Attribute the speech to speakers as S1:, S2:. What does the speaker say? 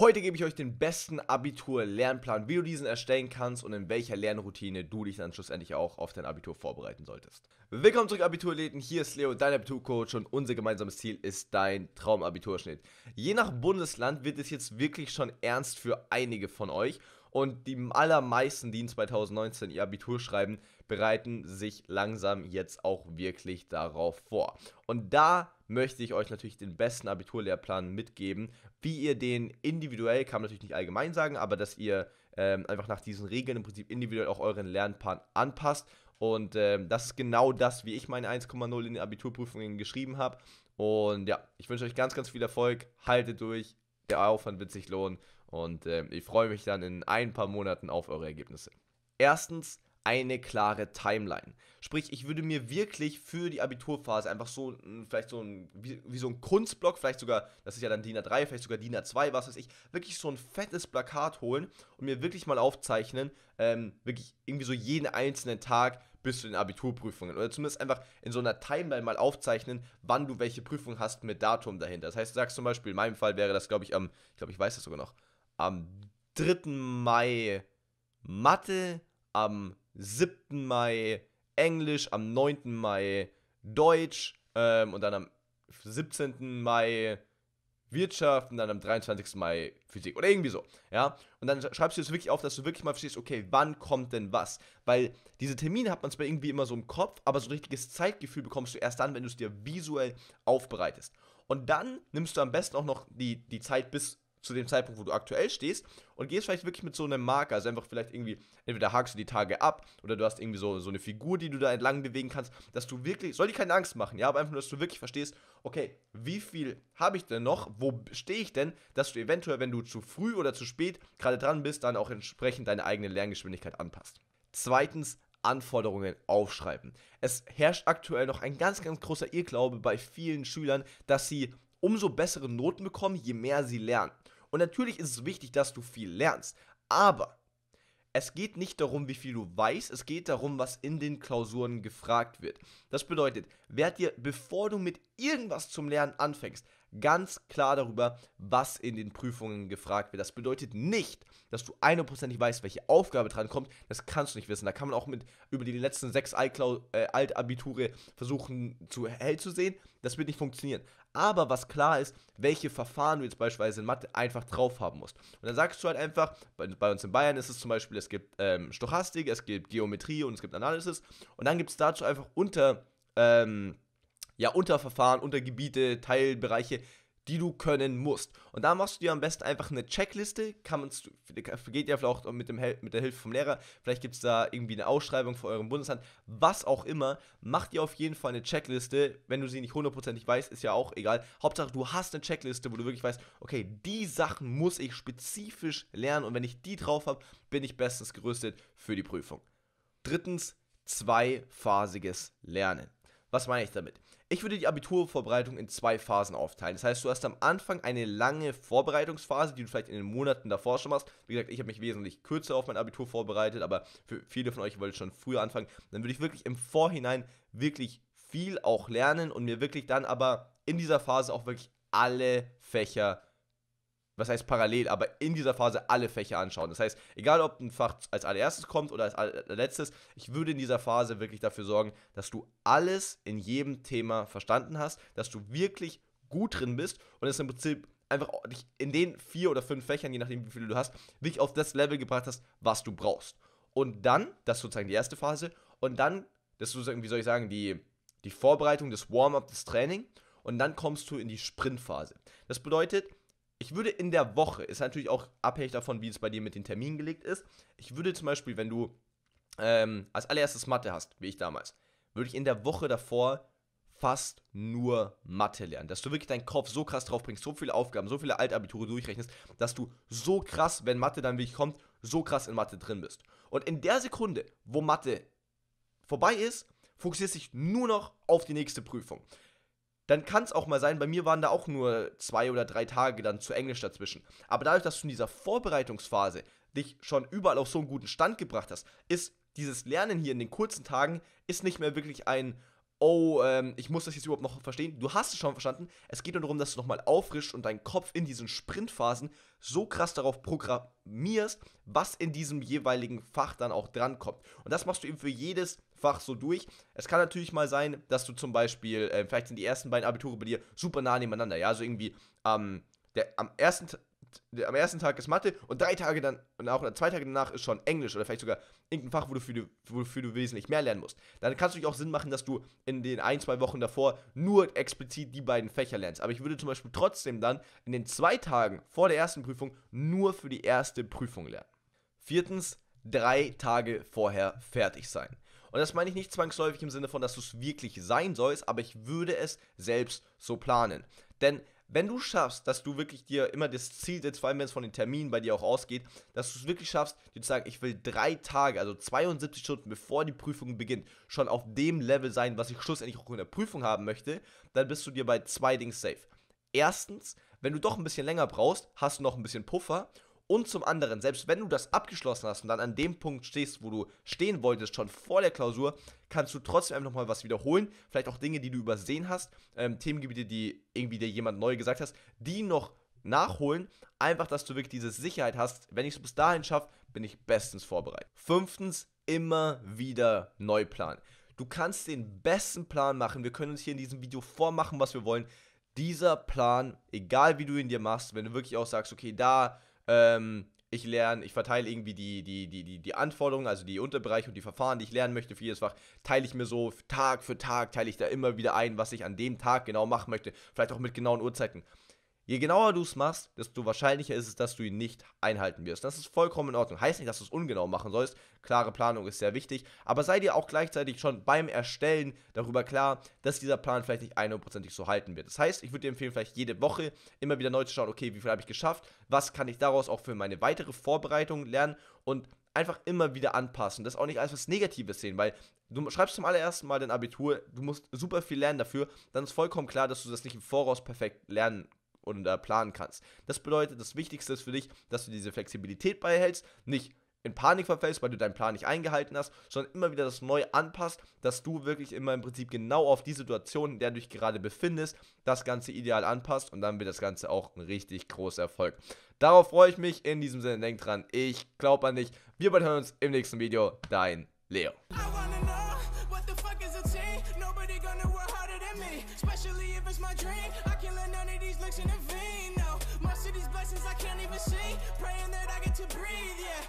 S1: Heute gebe ich euch den besten Abitur-Lernplan, wie du diesen erstellen kannst und in welcher Lernroutine du dich dann schlussendlich auch auf dein Abitur vorbereiten solltest. Willkommen zurück, Abiturläden. Hier ist Leo, dein Abiturcoach und unser gemeinsames Ziel ist dein Traumabiturschnitt. Je nach Bundesland wird es jetzt wirklich schon ernst für einige von euch und die allermeisten, die in 2019 ihr Abitur schreiben, bereiten sich langsam jetzt auch wirklich darauf vor. Und da möchte ich euch natürlich den besten Abiturlehrplan mitgeben. Wie ihr den individuell, kann man natürlich nicht allgemein sagen, aber dass ihr ähm, einfach nach diesen Regeln im Prinzip individuell auch euren Lernplan anpasst. Und ähm, das ist genau das, wie ich meine 1,0 in den Abiturprüfungen geschrieben habe. Und ja, ich wünsche euch ganz, ganz viel Erfolg. Haltet durch. Der Aufwand wird sich lohnen. Und äh, ich freue mich dann in ein paar Monaten auf eure Ergebnisse. Erstens eine klare Timeline. Sprich, ich würde mir wirklich für die Abiturphase einfach so, vielleicht so ein, wie, wie so ein Kunstblock, vielleicht sogar, das ist ja dann DIN A3, vielleicht sogar DIN A2, was weiß ich, wirklich so ein fettes Plakat holen und mir wirklich mal aufzeichnen, ähm, wirklich irgendwie so jeden einzelnen Tag bis zu den Abiturprüfungen oder zumindest einfach in so einer Timeline mal aufzeichnen, wann du welche Prüfung hast mit Datum dahinter. Das heißt, du sagst zum Beispiel, in meinem Fall wäre das, glaube ich, am, ich glaube, ich weiß das sogar noch, am 3. Mai Mathe, am 7. Mai Englisch, am 9. Mai Deutsch ähm, und dann am 17. Mai Wirtschaft und dann am 23. Mai Physik oder irgendwie so, ja? Und dann schreibst du es wirklich auf, dass du wirklich mal verstehst, okay, wann kommt denn was? Weil diese Termine hat man zwar irgendwie immer so im Kopf, aber so ein richtiges Zeitgefühl bekommst du erst dann, wenn du es dir visuell aufbereitest. Und dann nimmst du am besten auch noch die, die Zeit bis zu dem Zeitpunkt, wo du aktuell stehst und gehst vielleicht wirklich mit so einem Marker, also einfach vielleicht irgendwie, entweder hakst du die Tage ab oder du hast irgendwie so, so eine Figur, die du da entlang bewegen kannst, dass du wirklich, soll dir keine Angst machen, ja, aber einfach nur, dass du wirklich verstehst, okay, wie viel habe ich denn noch, wo stehe ich denn, dass du eventuell, wenn du zu früh oder zu spät gerade dran bist, dann auch entsprechend deine eigene Lerngeschwindigkeit anpasst. Zweitens, Anforderungen aufschreiben. Es herrscht aktuell noch ein ganz, ganz großer Irrglaube bei vielen Schülern, dass sie umso bessere Noten bekommen, je mehr sie lernen. Und natürlich ist es wichtig, dass du viel lernst, aber es geht nicht darum, wie viel du weißt, es geht darum, was in den Klausuren gefragt wird. Das bedeutet, werd dir, bevor du mit irgendwas zum Lernen anfängst, ganz klar darüber, was in den Prüfungen gefragt wird. Das bedeutet nicht, dass du 100% weißt, welche Aufgabe dran kommt. Das kannst du nicht wissen. Da kann man auch mit über die letzten sechs äh, Altabiture versuchen zu hell zu sehen. Das wird nicht funktionieren. Aber was klar ist, welche Verfahren du jetzt beispielsweise in Mathe einfach drauf haben musst. Und dann sagst du halt einfach, bei, bei uns in Bayern ist es zum Beispiel, es gibt ähm, Stochastik, es gibt Geometrie und es gibt Analysis. Und dann gibt es dazu einfach unter ähm, ja, Unterverfahren, Untergebiete, Teilbereiche, die du können musst. Und da machst du dir am besten einfach eine Checkliste, kann geht ja vielleicht auch mit, dem, mit der Hilfe vom Lehrer, vielleicht gibt es da irgendwie eine Ausschreibung von eurem Bundesland, was auch immer, Mach dir auf jeden Fall eine Checkliste, wenn du sie nicht hundertprozentig weißt, ist ja auch egal, Hauptsache du hast eine Checkliste, wo du wirklich weißt, okay, die Sachen muss ich spezifisch lernen und wenn ich die drauf habe, bin ich bestens gerüstet für die Prüfung. Drittens, zweiphasiges Lernen. Was meine ich damit? Ich würde die Abiturvorbereitung in zwei Phasen aufteilen. Das heißt, du hast am Anfang eine lange Vorbereitungsphase, die du vielleicht in den Monaten davor schon machst. Wie gesagt, ich habe mich wesentlich kürzer auf mein Abitur vorbereitet, aber für viele von euch wollte ich schon früher anfangen. Dann würde ich wirklich im Vorhinein wirklich viel auch lernen und mir wirklich dann aber in dieser Phase auch wirklich alle Fächer was heißt parallel, aber in dieser Phase alle Fächer anschauen. Das heißt, egal ob ein Fach als allererstes kommt oder als letztes, ich würde in dieser Phase wirklich dafür sorgen, dass du alles in jedem Thema verstanden hast, dass du wirklich gut drin bist und es im Prinzip einfach in den vier oder fünf Fächern, je nachdem wie viele du hast, wirklich auf das Level gebracht hast, was du brauchst. Und dann, das ist sozusagen die erste Phase, und dann, das ist sozusagen, wie soll ich sagen, die, die Vorbereitung, das Warm-up, das Training, und dann kommst du in die Sprintphase. Das bedeutet, ich würde in der Woche, ist natürlich auch abhängig davon, wie es bei dir mit den Terminen gelegt ist, ich würde zum Beispiel, wenn du ähm, als allererstes Mathe hast, wie ich damals, würde ich in der Woche davor fast nur Mathe lernen. Dass du wirklich deinen Kopf so krass drauf bringst, so viele Aufgaben, so viele Altabiture durchrechnest, dass du so krass, wenn Mathe dann wirklich kommt, so krass in Mathe drin bist. Und in der Sekunde, wo Mathe vorbei ist, fokussierst du dich nur noch auf die nächste Prüfung dann kann es auch mal sein, bei mir waren da auch nur zwei oder drei Tage dann zu Englisch dazwischen. Aber dadurch, dass du in dieser Vorbereitungsphase dich schon überall auf so einen guten Stand gebracht hast, ist dieses Lernen hier in den kurzen Tagen ist nicht mehr wirklich ein oh, ähm, ich muss das jetzt überhaupt noch verstehen. Du hast es schon verstanden. Es geht nur darum, dass du nochmal auffrischst und deinen Kopf in diesen Sprintphasen so krass darauf programmierst, was in diesem jeweiligen Fach dann auch drankommt. Und das machst du eben für jedes Fach so durch. Es kann natürlich mal sein, dass du zum Beispiel, äh, vielleicht sind die ersten beiden Abiture bei dir super nah nebeneinander, ja, also irgendwie ähm, der, am ersten am ersten Tag ist Mathe und drei Tage dann und auch zwei Tage danach ist schon Englisch oder vielleicht sogar irgendein Fach, wofür du, wofür du wesentlich mehr lernen musst. Dann kann es natürlich auch Sinn machen, dass du in den ein, zwei Wochen davor nur explizit die beiden Fächer lernst. Aber ich würde zum Beispiel trotzdem dann in den zwei Tagen vor der ersten Prüfung nur für die erste Prüfung lernen. Viertens, drei Tage vorher fertig sein. Und das meine ich nicht zwangsläufig im Sinne von, dass du es wirklich sein sollst, aber ich würde es selbst so planen. Denn wenn du schaffst, dass du wirklich dir immer das Ziel setzt, vor allem wenn es von den Terminen bei dir auch ausgeht, dass du es wirklich schaffst, dir zu sagen, ich will drei Tage, also 72 Stunden bevor die Prüfung beginnt, schon auf dem Level sein, was ich schlussendlich auch in der Prüfung haben möchte, dann bist du dir bei zwei Dingen safe. Erstens, wenn du doch ein bisschen länger brauchst, hast du noch ein bisschen Puffer. Und zum anderen, selbst wenn du das abgeschlossen hast und dann an dem Punkt stehst, wo du stehen wolltest, schon vor der Klausur, kannst du trotzdem einfach nochmal was wiederholen. Vielleicht auch Dinge, die du übersehen hast, ähm, Themengebiete, die irgendwie dir jemand neu gesagt hast, die noch nachholen. Einfach, dass du wirklich diese Sicherheit hast. Wenn ich es bis dahin schaffe, bin ich bestens vorbereitet. Fünftens, immer wieder neu planen. Du kannst den besten Plan machen. Wir können uns hier in diesem Video vormachen, was wir wollen. Dieser Plan, egal wie du ihn dir machst, wenn du wirklich auch sagst, okay, da ähm, ich lerne, ich verteile irgendwie die, die, die, die, die Anforderungen, also die Unterbereiche und die Verfahren, die ich lernen möchte für jedes Fach, teile ich mir so Tag für Tag, teile ich da immer wieder ein, was ich an dem Tag genau machen möchte, vielleicht auch mit genauen Uhrzeiten. Je genauer du es machst, desto wahrscheinlicher ist es, dass du ihn nicht einhalten wirst. Das ist vollkommen in Ordnung. Heißt nicht, dass du es ungenau machen sollst. Klare Planung ist sehr wichtig. Aber sei dir auch gleichzeitig schon beim Erstellen darüber klar, dass dieser Plan vielleicht nicht 100%ig so halten wird. Das heißt, ich würde dir empfehlen, vielleicht jede Woche immer wieder neu zu schauen, okay, wie viel habe ich geschafft? Was kann ich daraus auch für meine weitere Vorbereitung lernen? Und einfach immer wieder anpassen. Das ist auch nicht alles was Negatives sehen, weil du schreibst zum allerersten Mal dein Abitur, du musst super viel lernen dafür, dann ist vollkommen klar, dass du das nicht im Voraus perfekt lernen und äh, planen kannst. Das bedeutet, das Wichtigste ist für dich, dass du diese Flexibilität beihältst, nicht in Panik verfällst, weil du deinen Plan nicht eingehalten hast, sondern immer wieder das neu anpasst, dass du wirklich immer im Prinzip genau auf die Situation, in der du dich gerade befindest, das Ganze ideal anpasst und dann wird das Ganze auch ein richtig großer Erfolg. Darauf freue ich mich. In diesem Sinne, denk dran, ich glaube an dich. Wir beide hören uns im nächsten Video. Dein Leo. especially if it's my dream. these looks intervene now. My city's blessings I can't even see. Praying that I get to breathe, yeah.